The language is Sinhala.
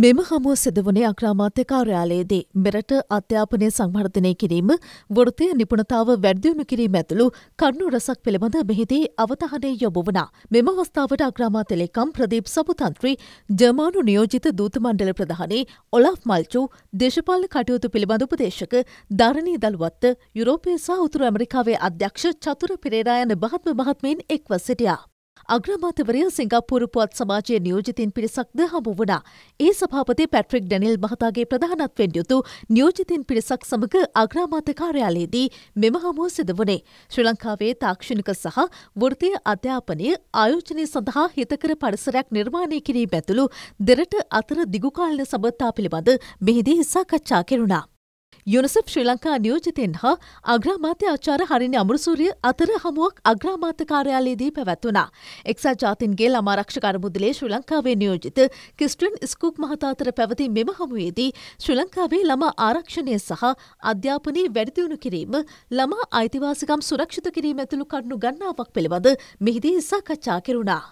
මෙම හමුව සිදුවනේ අක්‍රාමාත්‍ය කාර්යාලයේදී මෙරට අධ්‍යාපනය සංවර්ධනය කිරීම වෘතය නිපුණතාව වැඩදියුණු කිරීම ඇතුළු කරුණු රසක් පිළිබඳ මෙහිදී අවතහනේ යොබවනා. මෙම අවස්ථාවට අක්‍රාමාත්‍ය ලේකම් ප්‍රදීප් සපුතන්ත්‍රී ජර්මානු නියෝජිත දූත මණ්ඩල ප්‍රධානී ඔලාෆ් මල්චු දේශපාලන කටයුතු පිළිබඳ උපදේශක ධරණී දළුවත්ත යුරෝපය සහ උතුරු ඇමරිකාවේ අධ්‍යක්ෂ චතුර පෙරේරා යන මහත්ම මහත්මයෙන් එක්ව සිටියා. අග්‍රමාතවරයා සිංගප්පූරු පුවත් සමාජයේ නියෝජතින් පිරිසක්ද හමු වුණා. ඒ සභාපති පැට්‍රික් ඩැනිල් මහතාගේ ප්‍රධානත්වෙන් යුතු නියෝජතින් පිරිසක් සමග අග්‍රාමාත කාර්යාලයේදී මෙම හමුව සිද වුණේ. ශ්‍රී ලංකාවේ තාක්ෂණික සහ වෘතිය අධ්‍යාපනය ආයෝජනය සඳහා හිතකර පරිසරයක් නිර්මාණය කිරීම ඇතුළු දෙරට අතර දිගුකාලන සබත්තා පිළිබඳ මෙහිදී සාකච්ඡා කෙරුණා. යුනිසප් ශ්‍රී ලංකා නියෝජිතෙන් හා අග්‍රාමාත්‍ය ආචාර හරිනි අමරසූරිය අතර හමුවක් අග්‍රාමාත්‍ය කාර්යාලයේදී පැවැත්වුණා. එක්සත් ජාතීන්ගේ ළමාරක්ෂක අරමුදලේ ශ්‍රී ලංකාවේ නියෝජිත කිස්ටන් ස්කූප් මහතා අතර පැවති මෙම හමුවේදී ශ්‍රී ලංකාවේ ළමා ආරක්ෂණය සහ අධ්‍යාපනයේ වැඩිදියුණු කිරීම, ළමා අයිතිවාසිකම් සුරක්ෂිත කිරීම ඇතුළු කරුණු ගණනාවක් පිළිබඳ මෙහිදී සාකච්ඡා කෙරුණා.